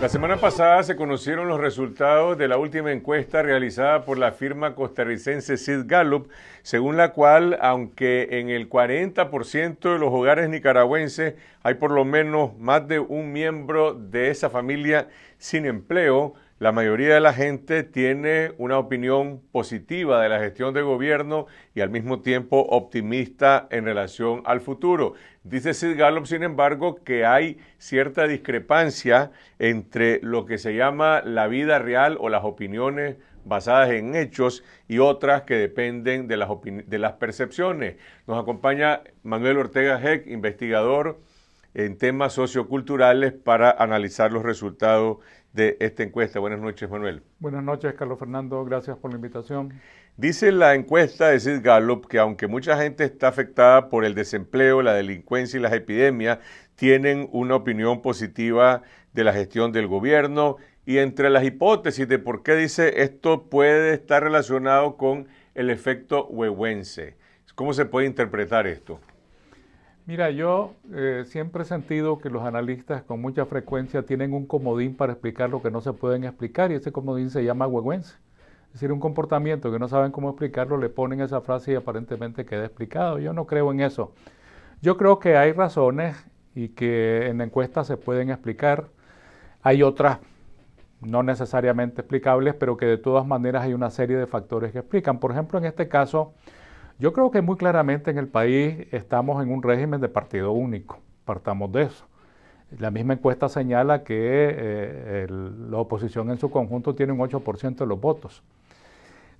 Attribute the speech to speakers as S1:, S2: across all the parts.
S1: La semana pasada se conocieron los resultados de la última encuesta realizada por la firma costarricense Sid Gallup, según la cual, aunque en el 40% de los hogares nicaragüenses hay por lo menos más de un miembro de esa familia sin empleo, la mayoría de la gente tiene una opinión positiva de la gestión de gobierno y al mismo tiempo optimista en relación al futuro. Dice Sid Gallup, sin embargo, que hay cierta discrepancia entre lo que se llama la vida real o las opiniones basadas en hechos y otras que dependen de las, de las percepciones. Nos acompaña Manuel Ortega Heck, investigador en temas socioculturales, para analizar los resultados de esta encuesta. Buenas noches, Manuel.
S2: Buenas noches, Carlos Fernando. Gracias por la invitación.
S1: Dice la encuesta de Sid Gallup que aunque mucha gente está afectada por el desempleo, la delincuencia y las epidemias, tienen una opinión positiva de la gestión del gobierno y entre las hipótesis de por qué dice esto puede estar relacionado con el efecto huehuense. ¿Cómo se puede interpretar esto?
S2: Mira, yo eh, siempre he sentido que los analistas con mucha frecuencia tienen un comodín para explicar lo que no se pueden explicar y ese comodín se llama huehuense. Es decir, un comportamiento que no saben cómo explicarlo, le ponen esa frase y aparentemente queda explicado. Yo no creo en eso. Yo creo que hay razones y que en encuestas se pueden explicar. Hay otras no necesariamente explicables, pero que de todas maneras hay una serie de factores que explican. Por ejemplo, en este caso, yo creo que muy claramente en el país estamos en un régimen de partido único, partamos de eso. La misma encuesta señala que eh, la oposición en su conjunto tiene un 8% de los votos.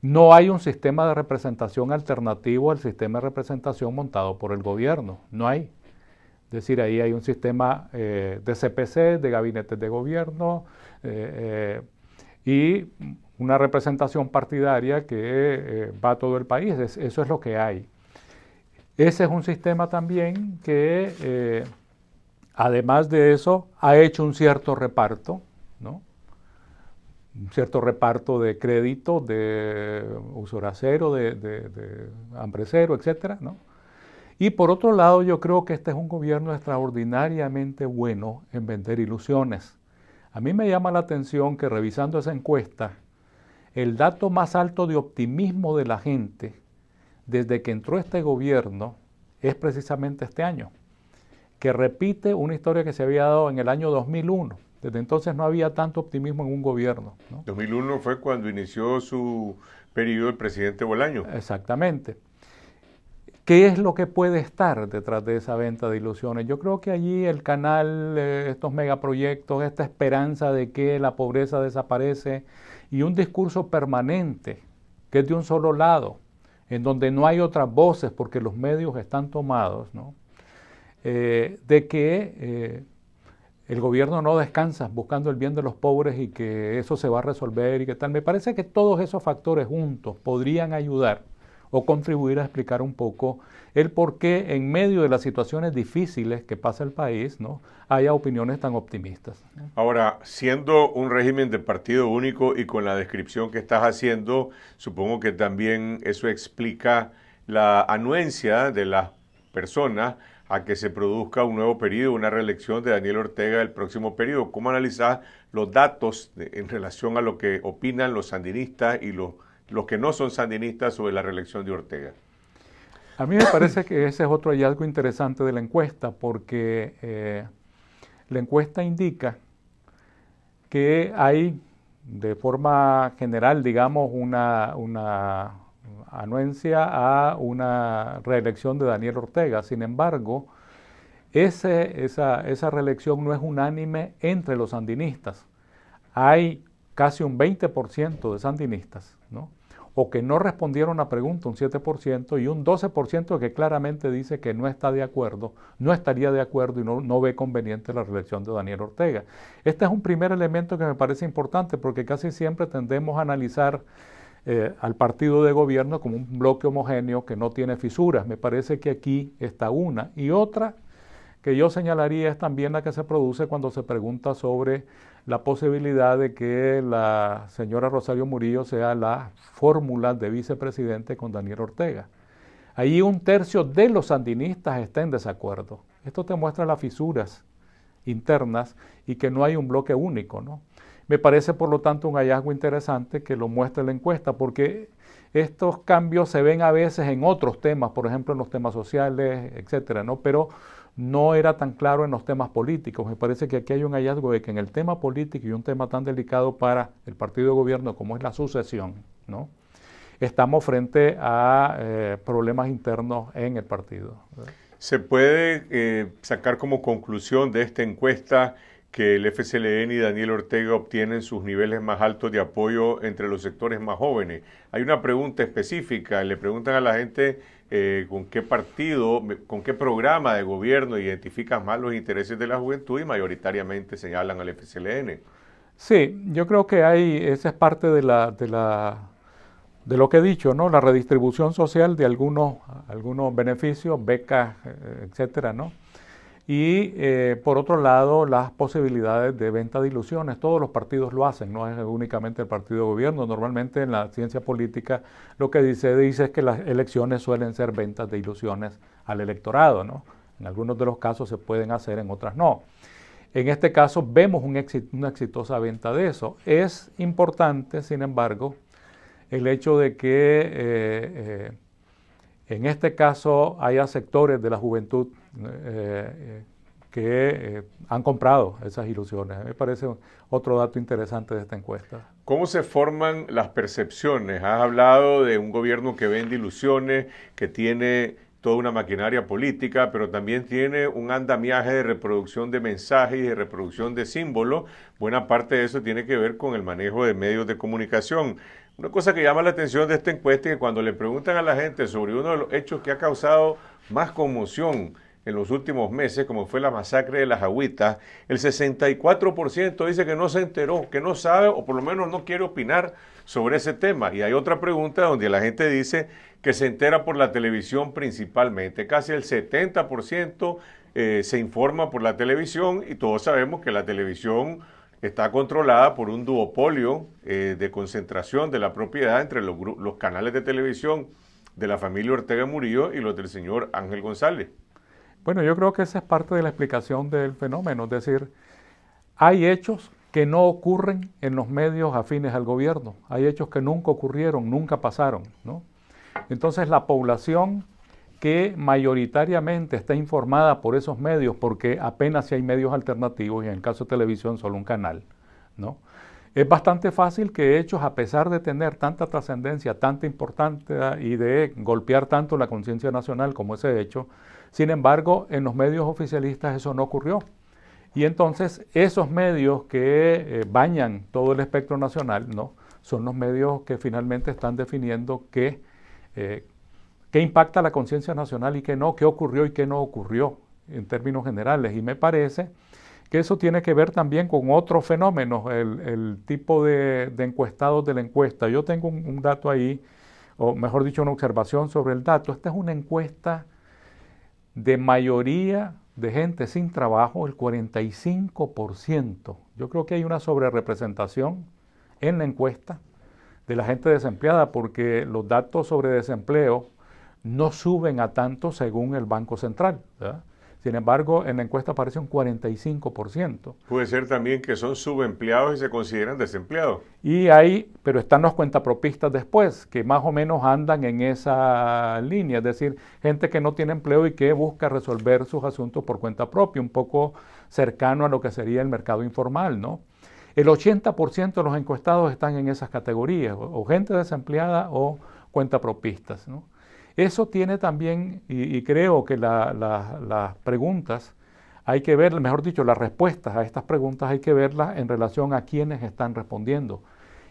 S2: No hay un sistema de representación alternativo al sistema de representación montado por el gobierno, no hay. Es decir, ahí hay un sistema eh, de CPC, de gabinetes de gobierno eh, y una representación partidaria que eh, va a todo el país. eso es lo que hay. Ese es un sistema también que, eh, además de eso, ha hecho un cierto reparto, ¿no? un cierto reparto de crédito, de usuracero, de, de, de cero, etc. ¿no? Y por otro lado, yo creo que este es un gobierno extraordinariamente bueno en vender ilusiones. A mí me llama la atención que revisando esa encuesta, el dato más alto de optimismo de la gente desde que entró este gobierno es precisamente este año, que repite una historia que se había dado en el año 2001. Desde entonces no había tanto optimismo en un gobierno.
S1: 2001 fue cuando inició su periodo el presidente Bolaño.
S2: Exactamente. ¿Qué es lo que puede estar detrás de esa venta de ilusiones? Yo creo que allí el canal, eh, estos megaproyectos, esta esperanza de que la pobreza desaparece, y un discurso permanente que es de un solo lado, en donde no hay otras voces porque los medios están tomados, eh, de que eh, el gobierno no descansa buscando el bien de los pobres y que eso se va a resolver y que tal. Me parece que todos esos factores juntos podrían ayudar o contribuir a explicar un poco el por qué en medio de las situaciones difíciles que pasa el país, ¿no? haya opiniones tan optimistas.
S1: Ahora, siendo un régimen de partido único y con la descripción que estás haciendo, supongo que también eso explica la anuencia de las personas a que se produzca un nuevo periodo, una reelección de Daniel Ortega el próximo periodo. ¿Cómo analizas los datos en relación a lo que opinan los sandinistas y los los que no son sandinistas sobre la reelección de Ortega.
S2: A mí me parece que ese es otro hallazgo interesante de la encuesta, porque eh, la encuesta indica que hay de forma general, digamos, una, anuencia a una reelección de Daniel Ortega. Sin embargo, esa, esa reelección no es unánime entre los sandinistas. Hay casi un 20% de sandinistas, ¿no? o que no respondieron a pregunta un 7% y un 12% que claramente dice que no está de acuerdo, no estaría de acuerdo y no, no ve conveniente la reelección de Daniel Ortega. Este es un primer elemento que me parece importante porque casi siempre tendemos a analizar eh, al partido de gobierno como un bloque homogéneo que no tiene fisuras. Me parece que aquí está una. Y otra que yo señalaría es también la que se produce cuando se pregunta sobre la posibilidad de que la señora Rosario Murillo sea la fórmula de vicepresidente con Daniel Ortega. Ahí un tercio de los sandinistas está en desacuerdo. Esto te muestra las fisuras internas y que no hay un bloque único. ¿no? Me parece, por lo tanto, un hallazgo interesante que lo muestra la encuesta, porque estos cambios se ven a veces en otros temas, por ejemplo, en los temas sociales, etcétera, ¿no? Pero no era tan claro en los temas políticos. Me parece que aquí hay un hallazgo de que en el tema político y un tema tan delicado para el partido de gobierno como es la sucesión, ¿no? estamos frente a eh, problemas internos en el partido.
S1: ¿Se puede eh, sacar como conclusión de esta encuesta que el FCLN e y Daniel Ortega obtienen sus niveles más altos de apoyo entre los sectores más jóvenes. Hay una pregunta específica, le preguntan a la gente eh, con qué partido, con qué programa de gobierno identifican más los intereses de la juventud y mayoritariamente señalan al FCLN. E
S2: sí, yo creo que hay, esa es parte de la, de la de lo que he dicho, ¿no? La redistribución social de algunos, algunos beneficios, becas, eh, etcétera, ¿no? Y eh, por otro lado, las posibilidades de venta de ilusiones. Todos los partidos lo hacen, no es únicamente el partido de gobierno. Normalmente en la ciencia política lo que dice, dice es que las elecciones suelen ser ventas de ilusiones al electorado. ¿no? En algunos de los casos se pueden hacer, en otras no. En este caso vemos una exitosa venta de eso. Es importante, sin embargo, el hecho de que eh, eh, en este caso haya sectores de la juventud eh, que eh, han comprado esas ilusiones. me parece otro dato interesante de esta
S1: encuesta. ¿Cómo se forman las percepciones? Has hablado de un gobierno que vende ilusiones, que tiene toda una maquinaria política, pero también tiene un andamiaje de reproducción de mensajes y de reproducción de símbolos. Buena parte de eso tiene que ver con el manejo de medios de comunicación. Una cosa que llama la atención de esta encuesta es que cuando le preguntan a la gente sobre uno de los hechos que ha causado más conmoción, en los últimos meses, como fue la masacre de las agüitas, el 64% dice que no se enteró, que no sabe o por lo menos no quiere opinar sobre ese tema. Y hay otra pregunta donde la gente dice que se entera por la televisión principalmente. Casi el 70% eh, se informa por la televisión y todos sabemos que la televisión está controlada por un duopolio eh, de concentración de la propiedad entre los, los canales de televisión de la familia Ortega Murillo y los del señor Ángel González.
S2: Bueno, yo creo que esa es parte de la explicación del fenómeno, es decir, hay hechos que no ocurren en los medios afines al gobierno, hay hechos que nunca ocurrieron, nunca pasaron, ¿no? Entonces la población que mayoritariamente está informada por esos medios, porque apenas si hay medios alternativos, y en el caso de televisión solo un canal, ¿no? Es bastante fácil que hechos, a pesar de tener tanta trascendencia, tanta importancia y de golpear tanto la conciencia nacional como ese hecho, sin embargo, en los medios oficialistas eso no ocurrió. Y entonces esos medios que eh, bañan todo el espectro nacional, ¿no? Son los medios que finalmente están definiendo qué, eh, qué impacta la conciencia nacional y qué no, qué ocurrió y qué no ocurrió en términos generales. Y me parece que eso tiene que ver también con otros fenómenos, el, tipo de, encuestados de la encuesta. Yo tengo un, dato ahí, o mejor dicho, una observación sobre el dato. Esta es una encuesta de mayoría de gente sin trabajo, el 45%. Yo creo que hay una sobrerepresentación en la encuesta de la gente desempleada porque los datos sobre desempleo no suben a tanto según el Banco Central. ¿verdad? Sin embargo, en la encuesta aparece un 45%.
S1: Puede ser también que son subempleados y se consideran desempleados.
S2: Y ahí, pero están los cuentapropistas después, que más o menos andan en esa línea, es decir, gente que no tiene empleo y que busca resolver sus asuntos por cuenta propia, un poco cercano a lo que sería el mercado informal, ¿no? El 80% de los encuestados están en esas categorías, o gente desempleada o cuentapropistas, ¿no? Eso tiene también, y, creo que las preguntas hay que ver, mejor dicho, las respuestas a estas preguntas hay que verlas en relación a quienes están respondiendo.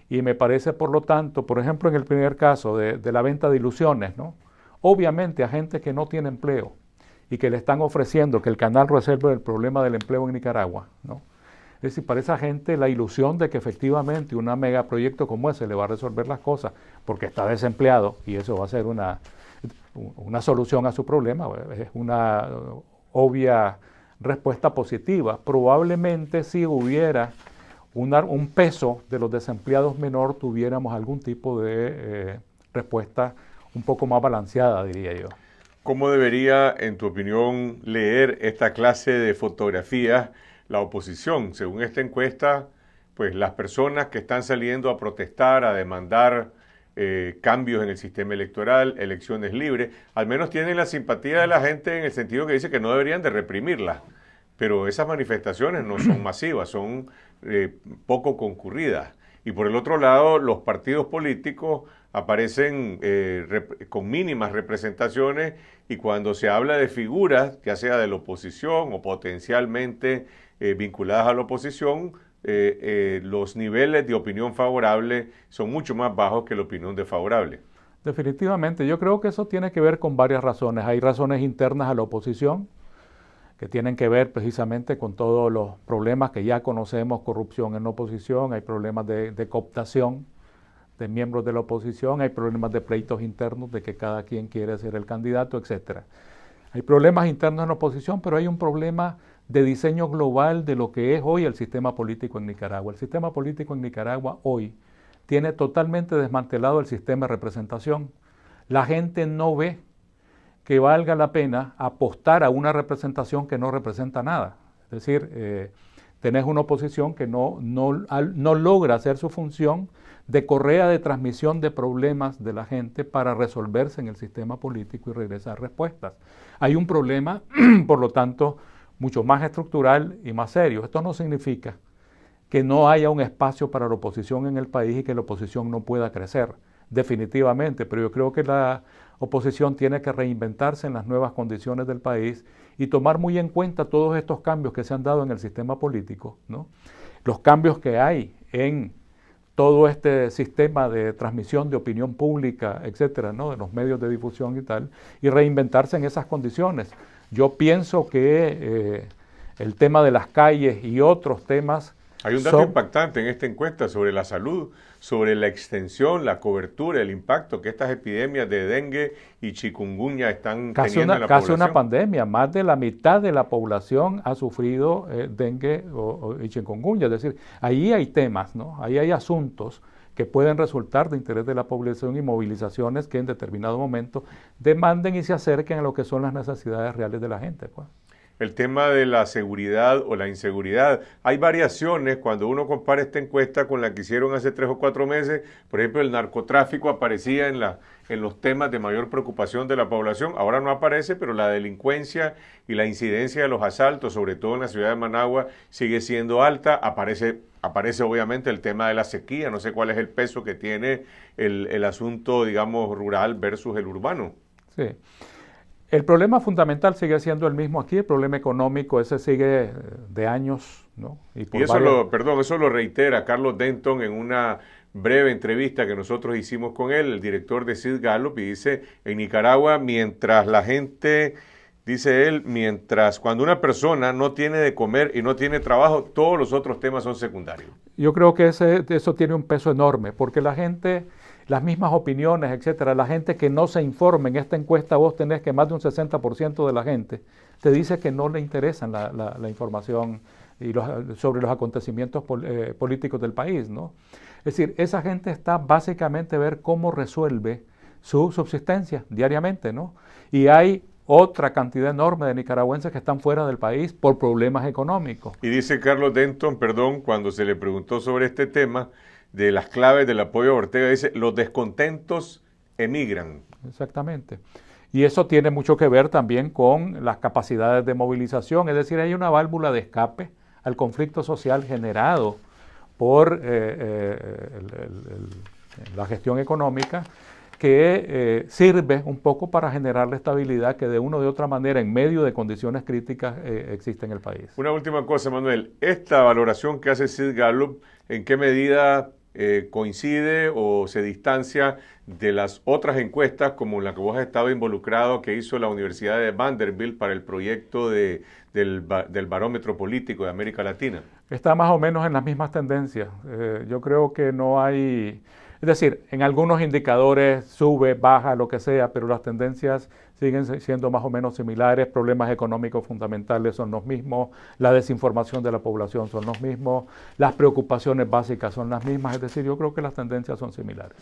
S2: Y me parece, por lo tanto, por ejemplo, en el primer caso de, la venta de ilusiones, ¿no? Obviamente a gente que no tiene empleo y que le están ofreciendo que el canal resuelve el problema del empleo en Nicaragua, ¿no? Es decir, para esa gente la ilusión de que efectivamente un megaproyecto como ese le va a resolver las cosas, porque está desempleado y eso va a ser una, una solución a su problema, es una obvia respuesta positiva. Probablemente si hubiera un peso de los desempleados menor, tuviéramos algún tipo de eh, respuesta un poco más balanceada, diría
S1: yo. ¿Cómo debería, en tu opinión, leer esta clase de fotografías la oposición? Según esta encuesta, pues las personas que están saliendo a protestar, a demandar eh, cambios en el sistema electoral, elecciones libres, al menos tienen la simpatía de la gente en el sentido que dice que no deberían de reprimirlas, pero esas manifestaciones no son masivas, son eh, poco concurridas. Y por el otro lado, los partidos políticos aparecen eh, con mínimas representaciones y cuando se habla de figuras, ya sea de la oposición o potencialmente vinculadas a la oposición, eh, eh, los niveles de opinión favorable son mucho más bajos que la opinión desfavorable.
S2: Definitivamente, yo creo que eso tiene que ver con varias razones. Hay razones internas a la oposición que tienen que ver precisamente con todos los problemas que ya conocemos, corrupción en la oposición, hay problemas de, cooptación de miembros de la oposición, hay problemas de pleitos internos de que cada quien quiere ser el candidato, etc. Hay problemas internos en la oposición, pero hay un problema de diseño global de lo que es hoy el sistema político en Nicaragua. El sistema político en Nicaragua hoy tiene totalmente desmantelado el sistema de representación. La gente no ve que valga la pena apostar a una representación que no representa nada. Es decir, eh, tenés una oposición que no, no, no logra hacer su función de correa de transmisión de problemas de la gente para resolverse en el sistema político y regresar respuestas. Hay un problema, por lo tanto, mucho más estructural y más serio. Esto no significa que no haya un espacio para la oposición en el país y que la oposición no pueda crecer, definitivamente, pero yo creo que la oposición tiene que reinventarse en las nuevas condiciones del país y tomar muy en cuenta todos estos cambios que se han dado en el sistema político, los cambios que hay en todo este sistema de transmisión de opinión pública, etcétera, de los medios de difusión y tal, y reinventarse en esas condiciones. Yo pienso que eh, el tema de las calles y otros temas... Hay un dato
S1: impactante en esta encuesta sobre la salud, sobre la extensión, la cobertura, el impacto que estas epidemias de dengue y chikungunya están teniendo en la casi una
S2: pandemia, más de la mitad de la población ha sufrido eh, dengue o, y chikungunya, es decir, ahí hay temas, ¿no? Ahí hay asuntos que pueden resultar de interés de la población y movilizaciones que en determinado momento demanden y se acerquen a lo que son las necesidades reales de la gente. Pues
S1: el tema de la seguridad o la inseguridad. Hay variaciones cuando uno compara esta encuesta con la que hicieron hace tres o cuatro meses. Por ejemplo, el narcotráfico aparecía en, en los temas de mayor preocupación de la población. Ahora no aparece, pero la delincuencia y la incidencia de los asaltos, sobre todo en la ciudad de Managua, sigue siendo alta. Aparece aparece obviamente el tema de la sequía, no sé cuál es el peso que tiene el, el asunto, digamos, rural versus el urbano.
S2: Sí. El problema fundamental sigue siendo el mismo aquí, el problema económico, ese sigue eh, de años, ¿no? Y, eso, lo,
S1: perdón, eso lo reitera Carlos Denton en una breve entrevista que nosotros hicimos con él, el director de Sid Gallup, y dice, en Nicaragua, mientras la gente, dice él, mientras cuando una persona no tiene de comer y no tiene trabajo, todos los otros temas son secundarios.
S2: Yo creo que ese, eso tiene un peso enorme, porque la gente las mismas opiniones, etcétera, la gente que no se informe en esta encuesta, vos tenés que más de un 60% de la gente te dice que no le interesan la, información y los, sobre los acontecimientos eh, políticos del país, ¿no? Es decir, esa gente está básicamente a ver cómo resuelve su subsistencia diariamente, ¿no? Y hay otra cantidad enorme de nicaragüenses que están fuera del país por problemas económicos.
S1: Y dice Carlos Denton, perdón, cuando se le preguntó sobre este tema, de las claves del apoyo a Ortega, dice, los descontentos emigran.
S2: Exactamente. Y eso tiene mucho que ver también con las capacidades de movilización, es decir, hay una válvula de escape al conflicto social generado por eh, eh, la gestión económica que eh, sirve un poco para generar la estabilidad que de una u otra manera, en medio de condiciones críticas, existe en el
S1: país. Una última cosa, Manuel. Esta valoración que hace Sid Gallup, ¿en qué medida eh, coincide o se distancia de las otras encuestas como la que vos has estado involucrado que hizo la Universidad de Vanderbilt para el proyecto del, barómetro político de América Latina?
S2: Está más o menos en las mismas tendencias. Eh, yo creo que no hay... Es decir, en algunos indicadores sube, baja, lo que sea, pero las tendencias siguen siendo más o menos similares, problemas económicos fundamentales son los mismos, la desinformación de la población son los mismos, las preocupaciones básicas son las mismas, es decir, yo creo que las tendencias son similares.